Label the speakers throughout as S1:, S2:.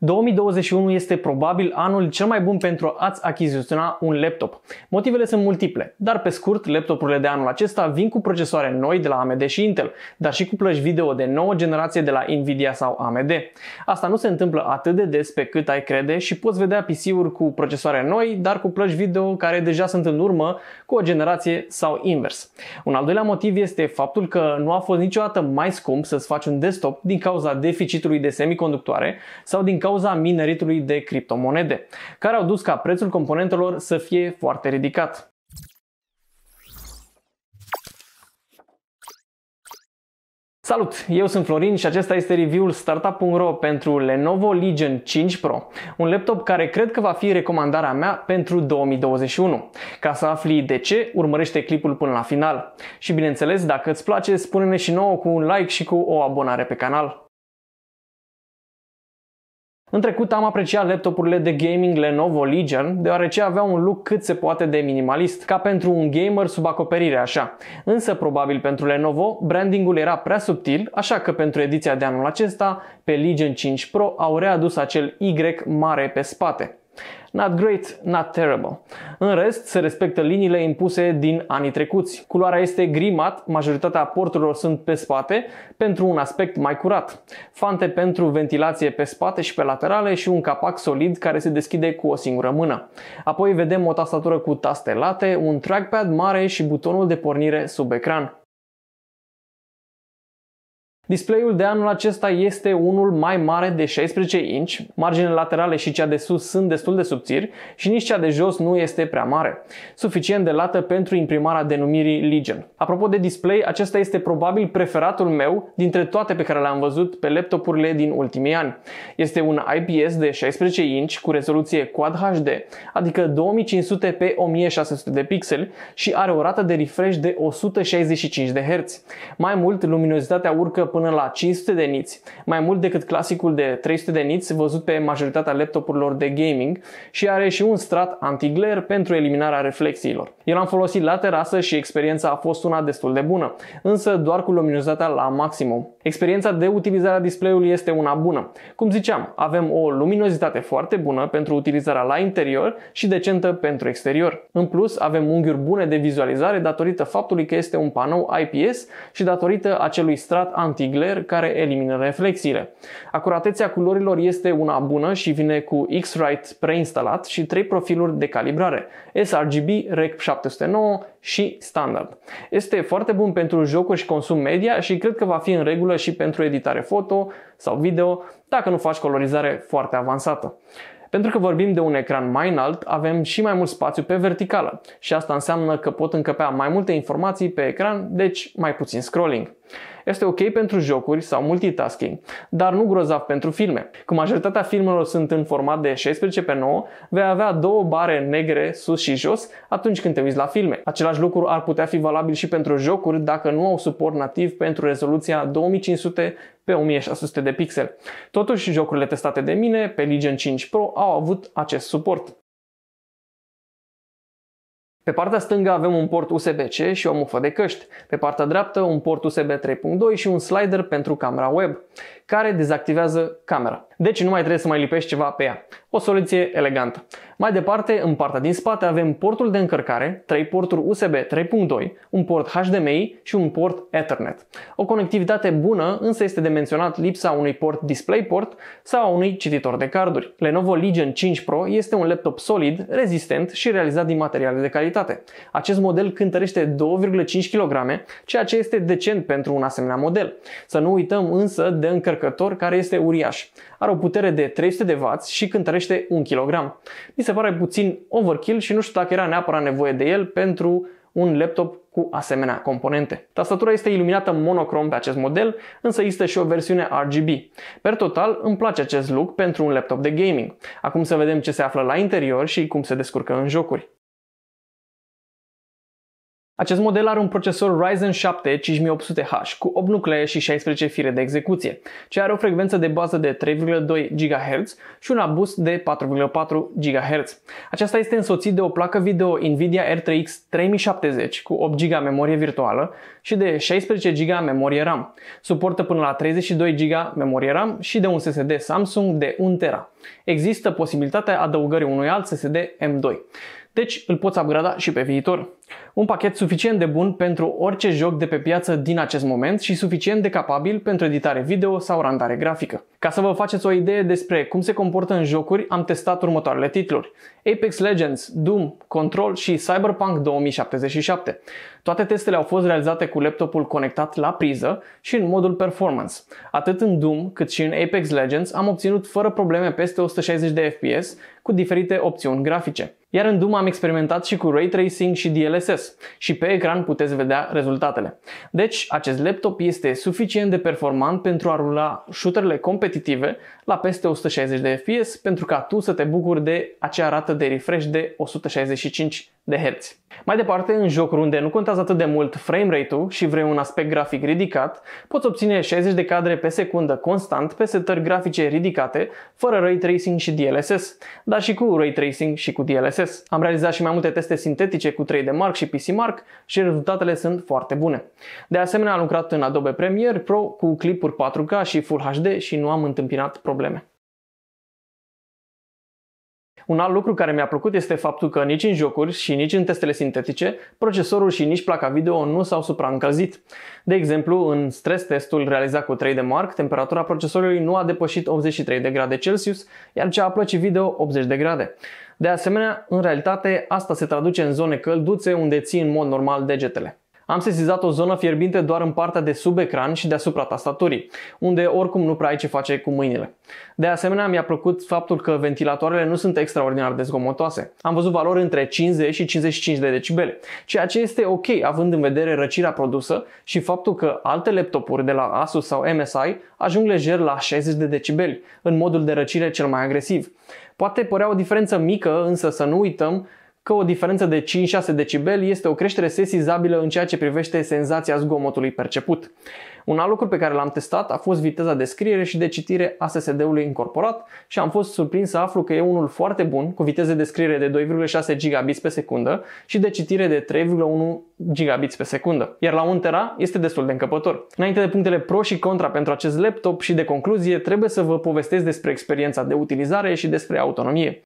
S1: 2021 este probabil anul cel mai bun pentru a-ți achiziționa un laptop. Motivele sunt multiple, dar pe scurt, laptopurile de anul acesta vin cu procesoare noi de la AMD și Intel, dar și cu plăci video de nouă generație de la Nvidia sau AMD. Asta nu se întâmplă atât de des pe cât ai crede și poți vedea PC-uri cu procesoare noi, dar cu plăci video care deja sunt în urmă cu o generație sau invers. Un al doilea motiv este faptul că nu a fost niciodată mai scump să-ți faci un desktop din cauza deficitului de semiconductoare sau din cauza cauza mineritului de criptomonede, care au dus ca prețul componentelor să fie foarte ridicat. Salut! Eu sunt Florin și acesta este review-ul Startup.ro pentru Lenovo Legion 5 Pro, un laptop care cred că va fi recomandarea mea pentru 2021. Ca să afli de ce, urmărește clipul până la final. Și bineînțeles, dacă îți place, spune-ne și nouă cu un like și cu o abonare pe canal. În trecut am apreciat laptopurile de gaming Lenovo Legion, deoarece aveau un look cât se poate de minimalist, ca pentru un gamer sub acoperire așa. Însă probabil pentru Lenovo, brandingul era prea subtil, așa că pentru ediția de anul acesta, pe Legion 5 Pro au readus acel Y mare pe spate. Not great, not terrible. În rest, se respectă liniile impuse din anii trecuți. Culoarea este grimat, majoritatea porturilor sunt pe spate, pentru un aspect mai curat. Fante pentru ventilație pe spate și pe laterale și un capac solid care se deschide cu o singură mână. Apoi vedem o tastatură cu taste late, un trackpad mare și butonul de pornire sub ecran. Display-ul de anul acesta este unul mai mare de 16 inch, marginile laterale și cea de sus sunt destul de subțiri și nici cea de jos nu este prea mare, suficient de lată pentru imprimarea denumirii Legion. Apropo de display, acesta este probabil preferatul meu dintre toate pe care le-am văzut pe laptopurile din ultimii ani. Este un IPS de 16 inch cu rezoluție Quad HD, adică 2500 pe 1600 de pixeli și are o rată de refresh de 165 de Hz. Mai mult, luminozitatea urcă până până la 500 de niți, mai mult decât clasicul de 300 de niți văzut pe majoritatea laptopurilor de gaming și are și un strat anti-glare pentru eliminarea reflexiilor. Eu l-am folosit la terasă și experiența a fost una destul de bună, însă doar cu luminozitatea la maximum. Experiența de utilizare a display-ului este una bună. Cum ziceam, avem o luminozitate foarte bună pentru utilizarea la interior și decentă pentru exterior. În plus, avem unghiuri bune de vizualizare datorită faptului că este un panou IPS și datorită acelui strat anti Ziegler care elimină reflexiile. Acuratețea culorilor este una bună și vine cu X-Rite preinstalat și trei profiluri de calibrare, sRGB, REC 709 și standard. Este foarte bun pentru jocuri și consum media și cred că va fi în regulă și pentru editare foto sau video, dacă nu faci colorizare foarte avansată. Pentru că vorbim de un ecran mai înalt, avem și mai mult spațiu pe verticală și asta înseamnă că pot încăpea mai multe informații pe ecran, deci mai puțin scrolling. Este ok pentru jocuri sau multitasking, dar nu grozav pentru filme. Cum majoritatea filmelor sunt în format de 16 pe 9, vei avea două bare negre sus și jos atunci când te uiți la filme. Același lucru ar putea fi valabil și pentru jocuri dacă nu au suport nativ pentru rezoluția 2500 pe 1600 de pixel. Totuși, jocurile testate de mine pe Legion 5 Pro au avut acest suport. Pe partea stângă avem un port USB-C și o mufă de căști. Pe partea dreaptă un port USB 3.2 și un slider pentru camera web care dezactivează camera. Deci nu mai trebuie să mai lipești ceva pe ea. O soluție elegantă. Mai departe, în partea din spate avem portul de încărcare, 3 porturi USB 3.2, un port HDMI și un port Ethernet. O conectivitate bună, însă este de menționat lipsa unui port DisplayPort sau a unui cititor de carduri. Lenovo Legion 5 Pro este un laptop solid, rezistent și realizat din materiale de calitate. Acest model cântărește 2,5 kg, ceea ce este decent pentru un asemenea model. Să nu uităm însă de încărcare încărcător care este uriaș. Are o putere de 300W și cântărește 1 kg. Mi se pare puțin overkill și nu știu dacă era neapărat nevoie de el pentru un laptop cu asemenea componente. Tastatura este iluminată monocrom pe acest model, însă există și o versiune RGB. Per total, îmi place acest look pentru un laptop de gaming. Acum să vedem ce se află la interior și cum se descurcă în jocuri. Acest model are un procesor Ryzen 7 5800H cu 8 nuclee și 16 fire de execuție, ce are o frecvență de bază de 3,2 GHz și un abus de 4,4 GHz. Aceasta este însoțit de o placă video Nvidia RTX 3070 cu 8 GB memorie virtuală și de 16 GB memorie RAM. Suportă până la 32 GB memorie RAM și de un SSD Samsung de 1 TB. Există posibilitatea adăugării unui alt SSD M2. Deci îl poți upgrada și pe viitor. Un pachet suficient de bun pentru orice joc de pe piață din acest moment și suficient de capabil pentru editare video sau randare grafică. Ca să vă faceți o idee despre cum se comportă în jocuri, am testat următoarele titluri. Apex Legends, Doom, Control și Cyberpunk 2077. Toate testele au fost realizate cu laptopul conectat la priză și în modul performance. Atât în Doom cât și în Apex Legends am obținut fără probleme peste 160 de FPS cu diferite opțiuni grafice. Iar în Doom am experimentat și cu ray tracing și DLS RSS și pe ecran puteți vedea rezultatele. Deci, acest laptop este suficient de performant pentru a rula shooterele competitive la peste 160 de FPS pentru ca tu să te bucuri de acea rată de refresh de 165 de Hz. Mai departe, în jocuri unde nu contează atât de mult frame rate-ul și vrei un aspect grafic ridicat, poți obține 60 de cadre pe secundă constant pe setări grafice ridicate, fără ray tracing și DLSS, dar și cu ray tracing și cu DLSS. Am realizat și mai multe teste sintetice cu 3D Mark și PC Mark și rezultatele sunt foarte bune. De asemenea, am lucrat în Adobe Premiere Pro cu clipuri 4K și Full HD și nu am întâmpinat probleme. Un alt lucru care mi-a plăcut este faptul că nici în jocuri și nici în testele sintetice, procesorul și nici placa video nu s-au supraîncălzit. De exemplu, în stress testul realizat cu 3D Mark, temperatura procesorului nu a depășit 83 de grade Celsius, iar cea a plăcii video 80 de grade. De asemenea, în realitate, asta se traduce în zone călduțe unde ții în mod normal degetele. Am sesizat o zonă fierbinte doar în partea de sub ecran și deasupra tastaturii, unde oricum nu prea ai ce face cu mâinile. De asemenea, mi-a plăcut faptul că ventilatoarele nu sunt extraordinar de zgomotoase. Am văzut valori între 50 și 55 de decibele, ceea ce este ok având în vedere răcirea produsă și faptul că alte laptopuri de la Asus sau MSI ajung lejer la 60 de decibeli, în modul de răcire cel mai agresiv. Poate părea o diferență mică, însă să nu uităm că o diferență de 5-6 decibeli este o creștere sesizabilă în ceea ce privește senzația zgomotului perceput. Un alt lucru pe care l-am testat a fost viteza de scriere și de citire a SSD-ului incorporat și am fost surprins să aflu că e unul foarte bun, cu viteze de scriere de 2,6 gigabits pe secundă și de citire de 3,1 gigabits pe secundă. Iar la 1 tera este destul de încăpător. Înainte de punctele pro și contra pentru acest laptop și de concluzie, trebuie să vă povestesc despre experiența de utilizare și despre autonomie.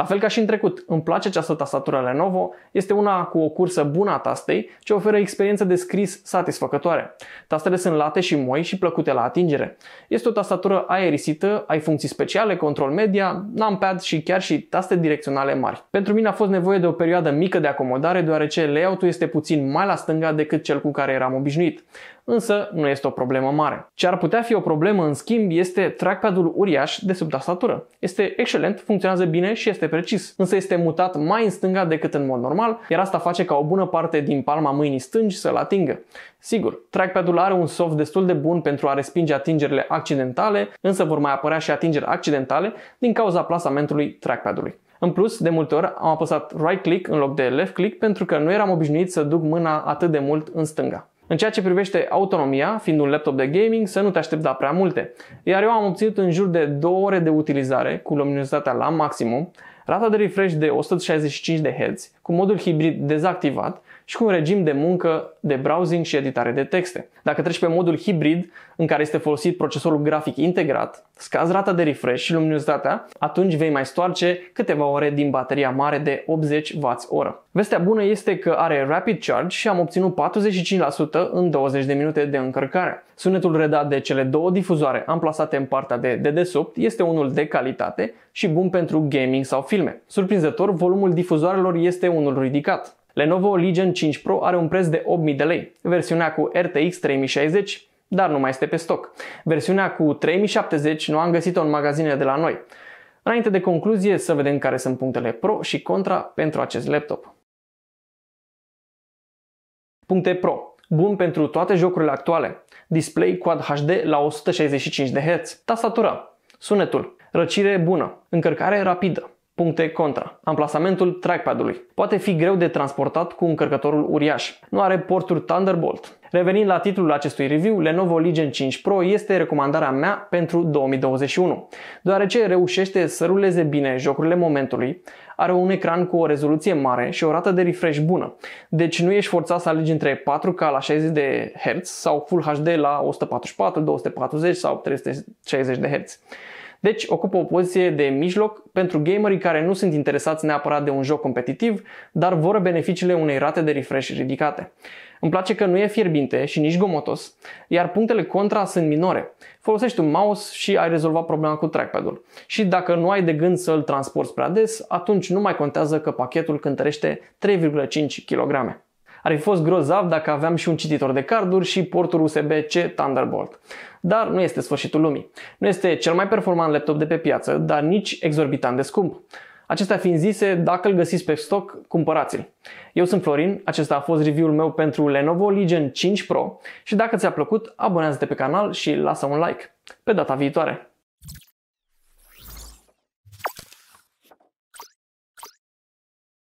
S1: La fel ca și în trecut, îmi place această tastatură Lenovo, este una cu o cursă bună a tastei ce oferă experiență de scris satisfăcătoare. Tastele sunt late și moi și plăcute la atingere. Este o tastatură aerisită, ai funcții speciale, control media, numpad și chiar și taste direcționale mari. Pentru mine a fost nevoie de o perioadă mică de acomodare deoarece layout-ul este puțin mai la stânga decât cel cu care eram obișnuit însă nu este o problemă mare. Ce ar putea fi o problemă, în schimb, este trackpad-ul uriaș de sub tastatură. Este excelent, funcționează bine și este precis, însă este mutat mai în stânga decât în mod normal, iar asta face ca o bună parte din palma mâinii stângi să-l atingă. Sigur, trackpad-ul are un soft destul de bun pentru a respinge atingerile accidentale, însă vor mai apărea și atingeri accidentale din cauza plasamentului trackpad-ului. În plus, de multe ori am apăsat right click în loc de left click pentru că nu eram obișnuit să duc mâna atât de mult în stânga. În ceea ce privește autonomia, fiind un laptop de gaming, să nu te aștepți la prea multe. Iar eu am obținut în jur de 2 ore de utilizare cu luminozitatea la maximum, rata de refresh de 165 de Hz, cu modul hibrid dezactivat și cu un regim de muncă de browsing și editare de texte. Dacă treci pe modul hibrid, în care este folosit procesorul grafic integrat, scazi rata de refresh și luminozitatea, atunci vei mai stoarce câteva ore din bateria mare de 80Wh. Vestea bună este că are rapid charge și am obținut 45% în 20 de minute de încărcare. Sunetul redat de cele două difuzoare amplasate în partea de dedesubt este unul de calitate și bun pentru gaming sau filme. Surprinzător, volumul difuzoarelor este unul ridicat. Lenovo Legion 5 Pro are un preț de 8000 de lei, versiunea cu RTX 3060, dar nu mai este pe stoc. Versiunea cu 3070 nu am găsit-o în magazinele de la noi. Înainte de concluzie, să vedem care sunt punctele pro și contra pentru acest laptop. Puncte pro. Bun pentru toate jocurile actuale. Display Quad HD la 165 de Hz. Tastatura. Sunetul. Răcire bună. Încărcare rapidă. Puncte contra. Amplasamentul trackpad-ului. Poate fi greu de transportat cu încărcătorul uriaș. Nu are porturi Thunderbolt. Revenind la titlul acestui review, Lenovo Legion 5 Pro este recomandarea mea pentru 2021, deoarece reușește să ruleze bine jocurile momentului, are un ecran cu o rezoluție mare și o rată de refresh bună, deci nu ești forțat să alegi între 4K la 60 de Hz sau Full HD la 144, 240 sau 360 de Hz. Deci ocupă o poziție de mijloc pentru gamerii care nu sunt interesați neapărat de un joc competitiv, dar vor beneficiile unei rate de refresh ridicate. Îmi place că nu e fierbinte și nici gomotos, iar punctele contra sunt minore. Folosești un mouse și ai rezolvat problema cu trackpad-ul. Și dacă nu ai de gând să îl transporti prea des, atunci nu mai contează că pachetul cântărește 3,5 kg. Ar fi fost grozav dacă aveam și un cititor de carduri și portul USB-C Thunderbolt. Dar nu este sfârșitul lumii. Nu este cel mai performant laptop de pe piață, dar nici exorbitant de scump. Acestea fiind zise, dacă îl găsiți pe stoc, cumpărați-l. Eu sunt Florin, acesta a fost review-ul meu pentru Lenovo Legion 5 Pro și dacă ți-a plăcut, abonează-te pe canal și lasă un like. Pe data viitoare!